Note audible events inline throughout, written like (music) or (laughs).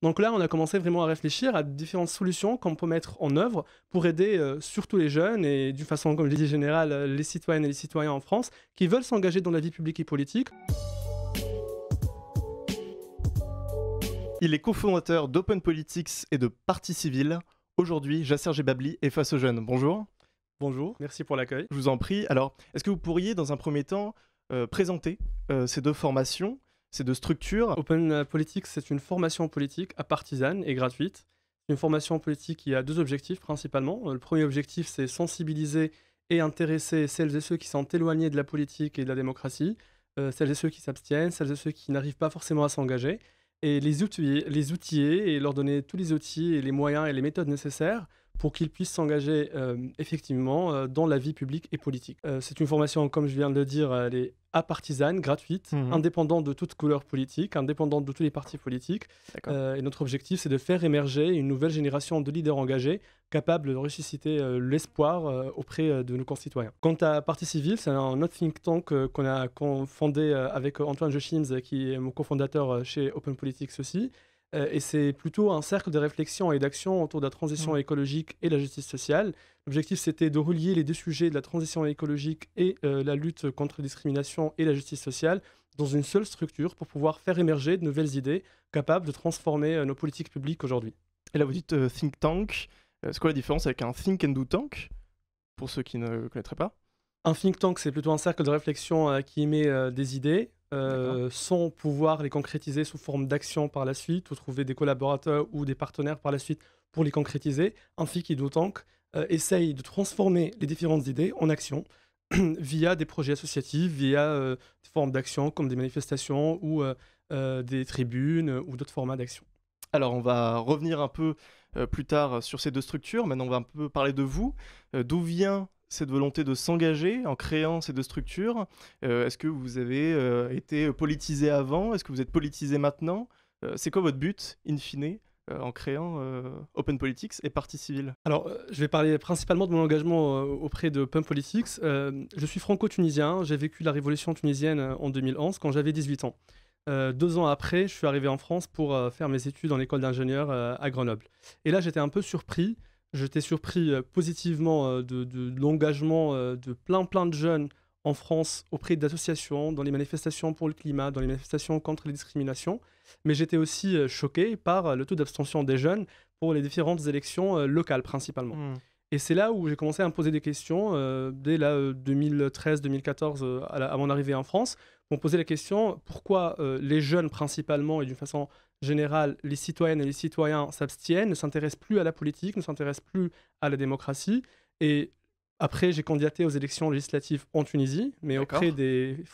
Donc là, on a commencé vraiment à réfléchir à différentes solutions qu'on peut mettre en œuvre pour aider euh, surtout les jeunes et d'une façon, comme je disait générale, euh, les citoyennes et les citoyens en France qui veulent s'engager dans la vie publique et politique. Il est cofondateur d'Open Politics et de Parti Civil. Aujourd'hui, Jasser Gébabli est face aux jeunes. Bonjour. Bonjour, merci pour l'accueil. Je vous en prie. Alors, est-ce que vous pourriez, dans un premier temps, euh, présenter ces deux formations c'est de structure. Open euh, Politics, c'est une formation politique à partisane et gratuite. Une formation politique qui a deux objectifs principalement. Euh, le premier objectif, c'est sensibiliser et intéresser celles et ceux qui sont éloignés de la politique et de la démocratie, euh, celles et ceux qui s'abstiennent, celles et ceux qui n'arrivent pas forcément à s'engager, et les outiller, les outiller et leur donner tous les outils et les moyens et les méthodes nécessaires pour qu'ils puissent s'engager euh, effectivement euh, dans la vie publique et politique. Euh, c'est une formation, comme je viens de le dire, elle est partisane, gratuite, mhm. indépendante de toute couleur politique, indépendante de tous les partis politiques. et notre objectif, c'est de faire émerger une nouvelle génération de leaders engagés capables de ressusciter l'espoir auprès de nos concitoyens. Quant à Parti Civil, c'est un autre think tank qu'on a fondé avec Antoine Jochims, qui est mon cofondateur chez Open Politics aussi, euh, et c'est plutôt un cercle de réflexion et d'action autour de la transition mm. écologique et la justice sociale. L'objectif, c'était de relier les deux sujets de la transition écologique et euh, la lutte contre la discrimination et la justice sociale dans une seule structure pour pouvoir faire émerger de nouvelles idées capables de transformer euh, nos politiques publiques aujourd'hui. Et là, vous dites think tank. c'est quoi la différence avec un think and do tank, pour ceux qui ne connaîtraient pas un think tank, c'est plutôt un cercle de réflexion qui émet des idées, euh, sans pouvoir les concrétiser sous forme d'action par la suite, ou trouver des collaborateurs ou des partenaires par la suite pour les concrétiser, ainsi d'autant euh, essaye de transformer les différentes idées en actions (clears throat) via des projets associatifs, via euh, des formes d'action comme des manifestations ou euh, des tribunes ou d'autres formats d'action. Alors on va revenir un peu plus tard sur ces deux structures, maintenant on va un peu parler de vous, d'où vient cette volonté de s'engager en créant ces deux structures euh, Est-ce que vous avez euh, été politisé avant Est-ce que vous êtes politisé maintenant euh, C'est quoi votre but, in fine en créant Open Politics et Parti Civil Alors, je vais parler principalement de mon engagement auprès de Open Politics. je suis franco-tunisien, j'ai vécu la révolution tunisienne en 2011 quand j'avais 18 ans. deux ans après, je suis arrivé en France pour faire mes études en école d'ingénieur à Grenoble. Et là, j'étais un peu surpris J'étais surpris euh, positivement euh, de, l'engagement euh, de plein plein de jeunes en France auprès d'associations, dans les manifestations pour le climat, dans les manifestations contre les discriminations. Mais j'étais aussi choqué par le taux d'abstention des jeunes pour les différentes élections locales principalement. Hmm. Et c'est là où j'ai commencé à me poser des questions dès la 2013-2014 à, mon arrivée en France. On posait la question pourquoi les jeunes principalement et d'une façon général, les citoyennes et les citoyens s'abstiennent, ne s'intéressent plus à la politique, ne s'intéressent plus à la démocratie. Et après, j'ai candidaté aux élections législatives en Tunisie, mais auprès des,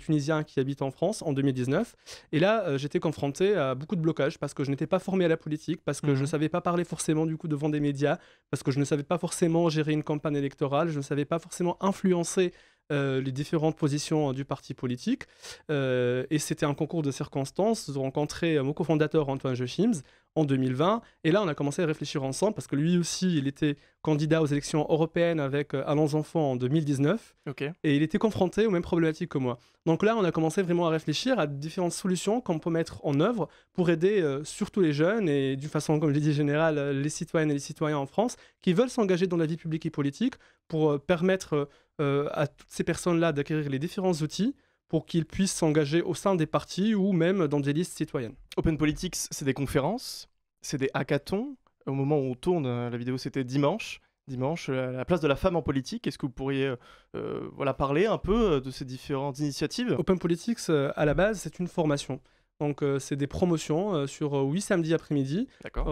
Tunisiens qui habitent en France en 2019. Et là, euh, j'étais confronté à beaucoup de blocages parce que je n'étais pas formé à la politique, parce que je ne mhm. savais pas parler forcément du coup devant des médias, parce que je ne savais pas forcément gérer une campagne électorale, je ne savais pas forcément influencer euh, les différentes positions hein, du parti politique. Euh, et c'était un concours de circonstances. de rencontrer euh, mon cofondateur Antoine Jochims en 2020. Et là, on a commencé à réfléchir ensemble parce que lui aussi, il était candidat aux élections européennes avec euh, Allons Enfants en 2019. Et il était confronté aux mêmes problématiques que moi. Donc là, on a commencé vraiment à réfléchir à différentes solutions qu'on peut mettre en œuvre pour aider euh, surtout les jeunes et d'une façon, comme je l'ai dit, générale, euh, les citoyennes et les citoyens en France qui veulent s'engager dans la vie publique et politique pour permettre à toutes ces personnes-là d'acquérir les différents outils pour qu'ils puissent s'engager au sein des partis ou même dans des listes citoyennes. Open Politics, c'est des conférences, c'est des hackathons. Au moment où on tourne, euh, la vidéo c'était dimanche. Dimanche, euh, la place de la femme en politique. Est-ce que vous pourriez euh, voilà, parler un peu de ces différentes initiatives Open Politics, à la base, c'est une formation. Donc, c'est des promotions sur huit samedis après-midi. D'accord.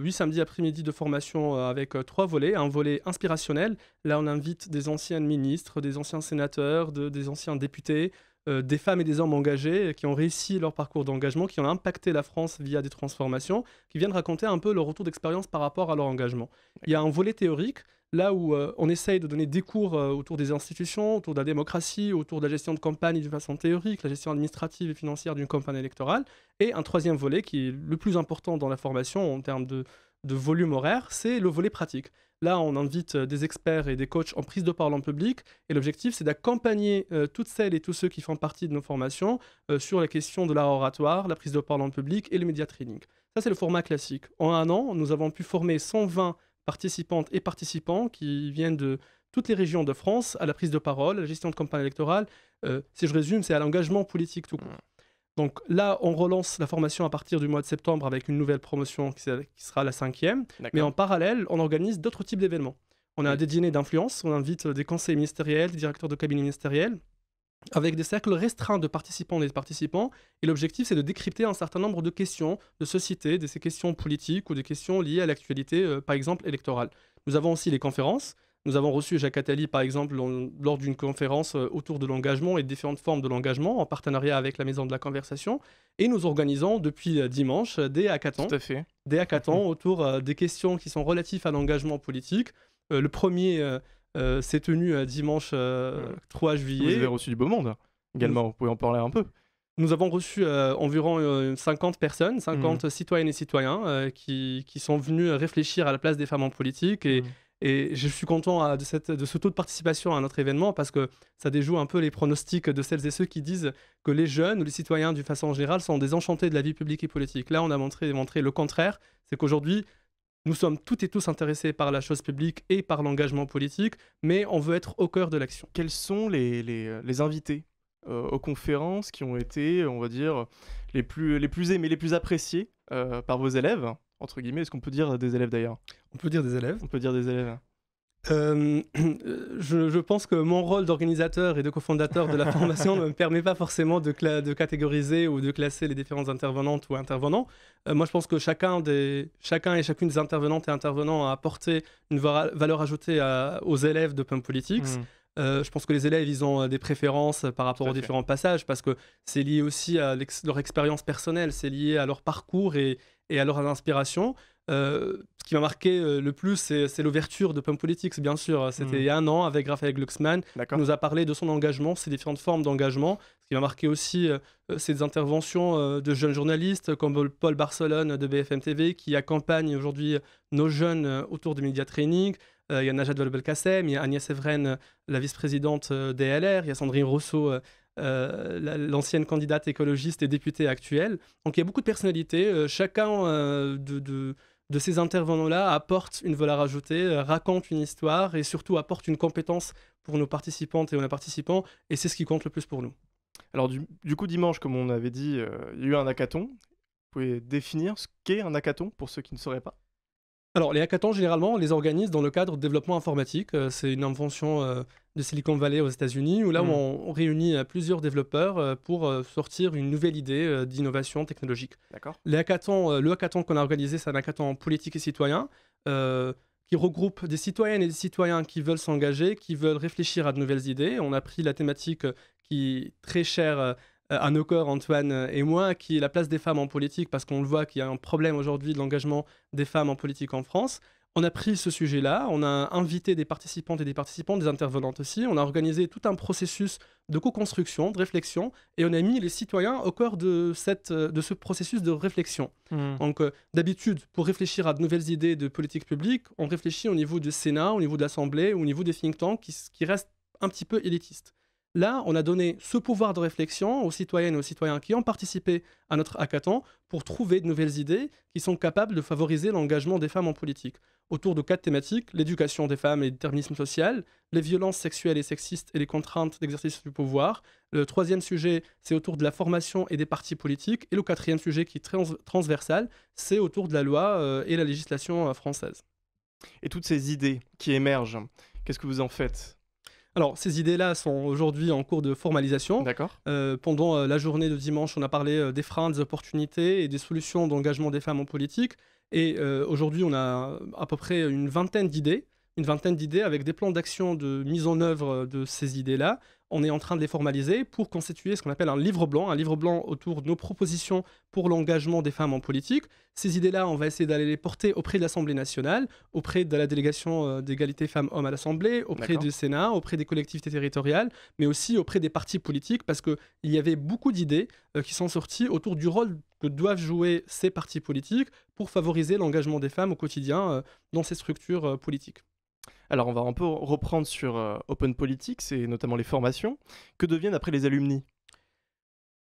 Huit samedis après-midi de formation avec trois volets. Un volet inspirationnel. Là, on invite des anciens ministres, des anciens sénateurs, des anciens députés, euh, des femmes et des hommes engagés qui ont réussi leur parcours d'engagement, qui ont impacté la France via des transformations, qui viennent raconter un peu leur retour d'expérience par rapport à leur engagement. Il y a un volet théorique, là où euh, on essaye de donner des cours euh, autour des institutions, autour de la démocratie, autour de la gestion de campagne d'une façon théorique, la gestion administrative et financière d'une campagne électorale, et un troisième volet qui est le plus important dans la formation en termes de, de volume horaire, c'est le volet pratique. Là, on invite euh, des experts et des coachs en prise de parole en public. Et l'objectif, c'est d'accompagner euh, toutes celles et tous ceux qui font partie de nos formations euh, sur la question de l'art oratoire, la prise de parole en public et le media training. Ça, c'est le format classique. En un an, nous avons pu former 120 participantes et participants qui viennent de toutes les régions de France à la prise de parole, à la gestion de campagne électorale. si je résume, c'est à l'engagement politique tout court. Mmh. Donc là, on relance la formation à partir du mois de septembre avec une nouvelle promotion qui sera la cinquième. Mais en parallèle, on organise d'autres types d'événements. On a des dîners d'influence, on invite des conseillers ministériels, des directeurs de cabinet ministériels, avec des cercles restreints de participants et des participants. Et l'objectif, c'est de décrypter un certain nombre de questions de société, de ces questions politiques ou des questions liées à l'actualité, euh, par exemple, électorale. Nous avons aussi les conférences. Nous avons reçu Jacques Attali, par exemple, lors d'une conférence euh, autour de l'engagement et différentes formes de l'engagement, en partenariat avec la Maison de la Conversation. Et nous organisons depuis euh, dimanche des hackathons. à fait. Des mm-hmm. autour euh, des questions qui sont relatives à l'engagement politique. le premier s'est tenu dimanche 3 juillet. Vous avez reçu du beau monde hein. également, vous pouvez en parler un peu. Nous avons reçu environ 50 personnes, 50 mm-hmm. citoyennes et citoyens qui, sont venus réfléchir à la place des femmes en politique et. Mm-hmm. Et je suis content euh, de, ce taux de participation à notre événement parce que ça déjoue un peu les pronostics de celles et ceux qui disent que les jeunes ou les citoyens, d'une façon générale, sont désenchantés de la vie publique et politique. Là, on a montré, le contraire, c'est qu'aujourd'hui, nous sommes toutes et tous intéressés par la chose publique et par l'engagement politique, mais on veut être au cœur de l'action. Quels sont les, euh, invités euh, aux conférences qui ont été, on va dire, les plus, les aimés, les plus appréciés par vos élèves entre guillemets. Est-ce qu'on peut dire des élèves d'ailleurs On peut dire des élèves. On peut dire des élèves. Euh, (clears throat) je, pense que mon rôle d'organisateur et de cofondateur de la (laughs) formation ne me permet pas forcément de, de, catégoriser ou de classer les différentes intervenantes ou intervenants. Euh, moi, je pense que chacun, des, chacun et chacune des intervenantes et intervenants a apporté une valeur ajoutée aux élèves de Pump Politics. Hmm. Euh, je pense que les élèves, ils ont des préférences par rapport aux différents passages parce que c'est lié aussi à leur expérience personnelle, c'est lié à leur parcours et, et à l'inspiration, euh, ce qui m'a marqué euh, le plus, c'est l'ouverture de Pump Politics, bien sûr. C'était hmm. il y a un an avec Raphaël Glucksmann, qui nous a parlé de son engagement, ses différentes formes d'engagement. Ce qui m'a marqué aussi, euh, c'est ces interventions de jeunes journalistes comme Paul Barcelone de BFM TV, qui accompagne aujourd'hui nos jeunes autour du media training. il y a Najat Vallaud-Belkacem, il y a Agnès Evren, la vice-présidente DLR, il y a Sandrine Rousseau euh, l'ancienne candidate écologiste et députée actuelle. Donc il y a beaucoup de personnalités. Euh, chacun euh, de, de ces intervenants-là apporte une valeur ajoutée, raconte une histoire et surtout apporte une compétence pour nos participantes et nos participants. Et c'est ce qui compte le plus pour nous. Alors du, coup, dimanche, comme on avait dit, il y a eu un hackathon. Vous pouvez définir ce qu'est un hackathon pour ceux qui ne sauraient pas alors, les hackathons, généralement, on les organise dans le cadre de développement informatique. Euh, c'est une invention euh, de Silicon Valley aux États-Unis, où là, mm. on, réunit euh, plusieurs développeurs pour sortir une nouvelle idée d'innovation technologique. D'accord. Les hackathons, le hackathon qu'on a organisé, c'est un hackathon politique et citoyen. qui regroupe des citoyennes et des citoyens qui veulent s'engager, qui veulent réfléchir à de nouvelles idées. On a pris la thématique qui est très chère euh, à nos corps, Antoine euh, et moi, qui est la place des femmes en politique, parce qu'on le voit qu'il y a un problème aujourd'hui de l'engagement des femmes en politique en France. On a pris ce sujet-là, on a invité des participantes et des participants, des intervenantes aussi, on a organisé tout un processus de co-construction, de réflexion, et on a mis les citoyens au cœur de, cette, euh, de ce processus de réflexion. Mmh. Donc d'habitude, pour réfléchir à de nouvelles idées de politique publique, on réfléchit au niveau du Sénat, au niveau de l'Assemblée, au niveau des think tanks qui, qui restent un petit peu élitistes. Là, on a donné ce pouvoir de réflexion aux citoyennes et aux citoyens qui ont participé à notre hackathon pour trouver de nouvelles idées qui sont capables de favoriser l'engagement des femmes en politique. Autour de quatre thématiques, l'éducation des femmes et le déterminisme social, les violences sexuelles et sexistes et les contraintes d'exercice du pouvoir. Le troisième sujet, c'est autour de la formation et des partis politiques. Et le quatrième sujet qui est transversal, c'est autour de la loi euh, et la législation euh, française. Et toutes ces idées qui émergent, qu'est-ce que vous en faites alors, ces idées-là sont aujourd'hui en cours de formalisation. D'accord. Euh, pendant euh, la journée de dimanche, on a parlé euh, des freins, des opportunités et des solutions d'engagement des femmes en politique. Et aujourd'hui, on a à peu près une vingtaine d'idées, une vingtaine d'idées avec des plans d'action de mise en œuvre de ces idées-là on est en train de les formaliser pour constituer ce qu'on appelle un livre blanc, un livre blanc autour de nos propositions pour l'engagement des femmes en politique. Ces idées-là, on va essayer d'aller les porter auprès de l'Assemblée nationale, auprès de la délégation euh, d'égalité femmes-hommes à l'Assemblée, auprès du Sénat, auprès des collectivités territoriales, mais aussi auprès des partis politiques, parce qu'il y avait beaucoup d'idées euh, qui sont sorties autour du rôle que doivent jouer ces partis politiques pour favoriser l'engagement des femmes au quotidien euh, dans ces structures politiques. Alors on va un peu reprendre sur euh, Open Politics et notamment les formations. Que deviennent après les alumni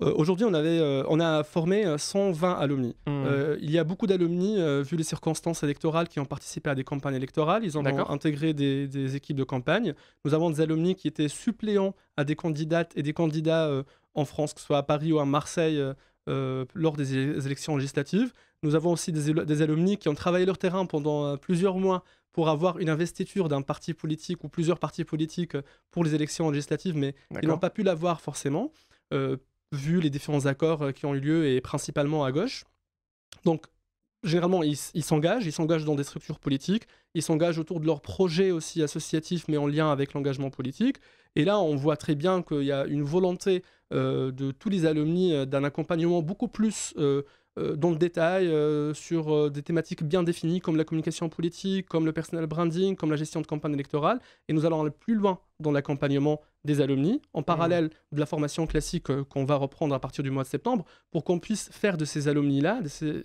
euh, Aujourd'hui, on, euh, on a formé 120 alumni. Mmh. il y a beaucoup d'alumni, vu les circonstances électorales, qui ont participé à des campagnes électorales. Ils ont intégré des, des, équipes de campagne. Nous avons des alumni qui étaient suppléants à des candidates et des candidats en France, que ce soit à Paris ou à Marseille, euh, lors des élections législatives. Nous avons aussi des, alumni qui ont travaillé leur terrain pendant euh, plusieurs mois pour avoir une investiture d'un parti politique ou plusieurs partis politiques euh, pour les élections législatives, mais ils n'ont pas pu l'avoir forcément, vu les différents accords qui ont eu lieu et principalement à gauche. Donc généralement, ils s'engagent, ils s'engagent dans des structures politiques, ils s'engagent autour de leurs projets aussi associatifs, mais en lien avec l'engagement politique. Et là, on voit très bien qu'il y a une volonté euh, de tous les alumni euh, d'un accompagnement beaucoup plus euh, euh, dans le détail euh, sur euh, des thématiques bien définies comme la communication politique, comme le personnel branding, comme la gestion de campagne électorale. Et nous allons aller plus loin dans l'accompagnement des alumni, en parallèle mmh. de la formation classique qu'on va reprendre à partir du mois de septembre, pour qu'on puisse faire de ces alumni-là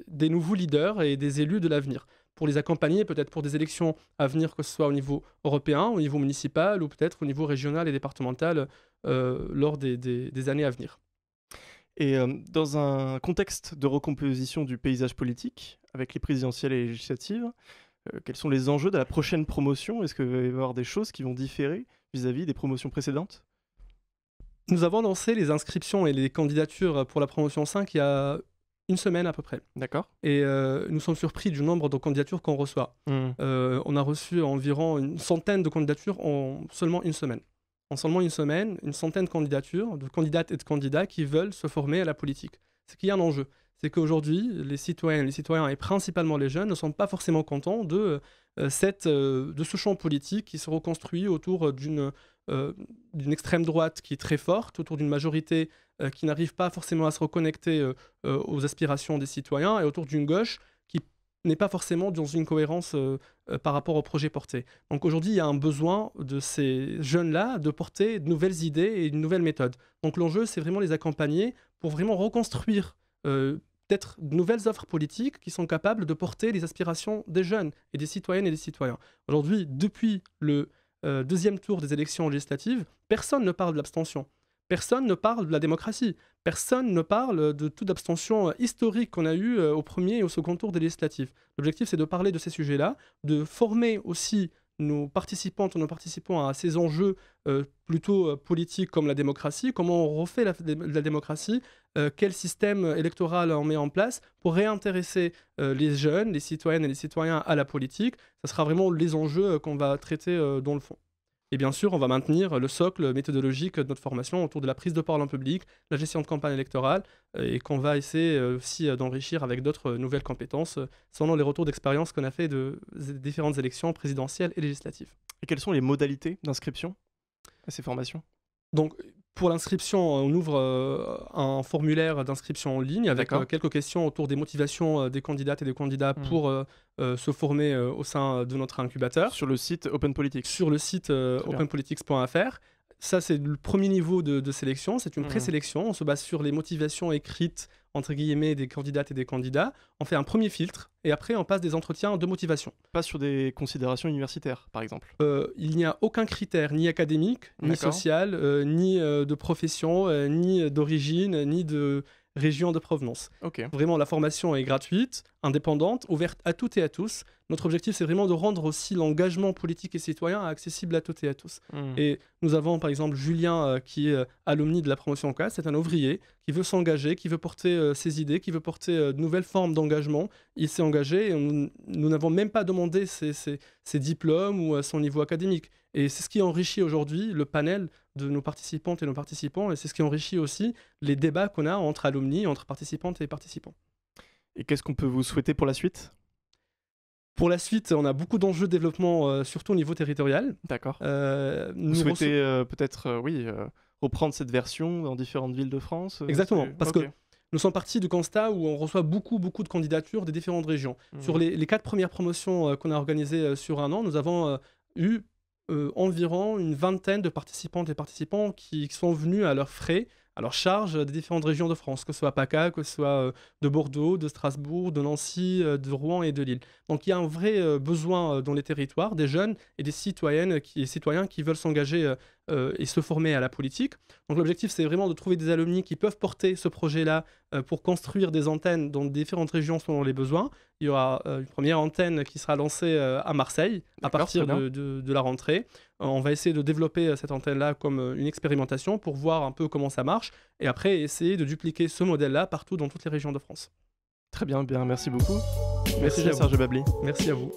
des, nouveaux leaders et des élus de l'avenir, pour les accompagner peut-être pour des élections à venir, que ce soit au niveau européen, au niveau municipal ou peut-être au niveau régional et départemental lors des années à venir. Et euh, dans un contexte de recomposition du paysage politique, avec les présidentielles et les législatives, euh, quels sont les enjeux de la prochaine promotion Est-ce qu'il va y avoir des choses qui vont différer vis-à-vis des promotions précédentes Nous avons lancé les inscriptions et les candidatures pour la promotion 5 il y a une semaine à peu près. D'accord. Et euh, nous sommes surpris du nombre de candidatures qu'on reçoit. Mmh. on a reçu environ une centaine de candidatures en seulement une semaine en seulement une semaine une centaine de candidatures, de candidates et de candidats qui veulent se former à la politique. Ce qu'il y a un enjeu. C'est qu'aujourd'hui, les citoyennes, les citoyens et principalement les jeunes ne sont pas forcément contents de, euh, cette, euh, de ce champ politique qui se reconstruit autour euh, d'une extrême droite qui est très forte, autour d'une majorité qui n'arrive pas forcément à se reconnecter aux aspirations des citoyens et autour d'une gauche n'est pas forcément dans une cohérence euh, euh, par rapport au projet porté. Donc aujourd'hui, il y a un besoin de ces jeunes-là de porter de nouvelles idées et de nouvelles méthodes. Donc l'enjeu, c'est vraiment les accompagner pour vraiment reconstruire euh, peut-être de nouvelles offres politiques qui sont capables de porter les aspirations des jeunes et des citoyennes et des citoyens. Aujourd'hui, depuis le euh, deuxième tour des élections législatives, personne ne parle de l'abstention. Personne ne parle de la démocratie. Personne ne parle euh, de toute abstention euh, historique qu'on a eue euh, au premier et au second tour des législatives. L'objectif, c'est de parler de ces sujets-là, de former aussi nos participantes nos participants à ces enjeux plutôt politiques comme la démocratie, comment on refait la, démocratie, quel système électoral on met en place pour réintéresser les jeunes, les citoyennes et les citoyens à la politique. Ce sera vraiment les enjeux qu'on va traiter dans le fond. Et bien sûr, on va maintenir le socle méthodologique de notre formation autour de la prise de parole en public, la gestion de campagne électorale, euh, et qu'on va essayer euh, aussi euh, d'enrichir avec d'autres nouvelles compétences, selon les retours d'expérience qu'on a fait de différentes élections présidentielles et législatives. Et quelles sont les modalités d'inscription à ces formations pour l'inscription, on ouvre euh, un formulaire d'inscription en ligne avec euh, quelques questions autour des motivations euh, des candidates et des candidats hmm. pour se former au sein de notre incubateur. Sur le site Open Politics. Sur le site openpolitics.fr. Ça, c'est le premier niveau de, sélection. C'est une mhm. présélection. On se base sur les motivations écrites, entre guillemets, des candidates et des candidats. On fait un premier filtre et après, on passe des entretiens de motivation. Pas sur des considérations universitaires, par exemple euh, Il n'y a aucun critère, ni académique, ni social, euh, ni euh, de profession, ni d'origine, ni de région de provenance. Vraiment, la formation est gratuite, indépendante, ouverte à toutes et à tous. Notre objectif, c'est vraiment de rendre aussi l'engagement politique et citoyen accessible à toutes et à tous. Hmm. Et nous avons par exemple Julien, euh, qui est euh, alumni de la promotion en classe. c'est un ouvrier qui veut s'engager, qui veut porter euh, ses idées, qui veut porter de nouvelles formes d'engagement. Il s'est engagé et nous n'avons même pas demandé ses, ses diplômes ou son niveau académique. Et c'est ce qui enrichit aujourd'hui le panel de nos participantes et nos participants, et c'est ce qui enrichit aussi les débats qu'on a entre alumni, entre participantes et participants. Et qu'est-ce qu'on peut vous souhaiter pour la suite pour la suite, on a beaucoup d'enjeux de développement, euh, surtout au niveau territorial. D'accord. Euh, vous souhaitez euh, peut-être, oui, reprendre cette version dans différentes villes de France Exactement, parce que nous sommes partis du constat où on reçoit beaucoup, beaucoup de candidatures des différentes régions. Mmh. Sur les, les, quatre premières promotions qu'on a organisées sur un an, nous avons eu euh, environ une vingtaine de participantes et participants qui sont venus à leurs frais, à leur charge des différentes régions de France, que ce soit PACA, que ce soit euh, de Bordeaux, de Strasbourg, de Nancy, euh, de Rouen et de Lille. Donc il y a un vrai besoin dans les territoires des jeunes et des citoyennes et citoyens qui veulent s'engager euh, et se former à la politique. Donc l'objectif, c'est vraiment de trouver des alumni qui peuvent porter ce projet-là euh, pour construire des antennes dans différentes régions selon les besoins. Il y aura euh, une première antenne qui sera lancée à Marseille à partir de, la rentrée. on va essayer de développer cette antenne-là comme une expérimentation pour voir un peu comment ça marche et après essayer de dupliquer ce modèle-là partout dans toutes les régions de France. Très bien, bien, merci beaucoup. Merci, merci à Serge Babli. Merci à vous.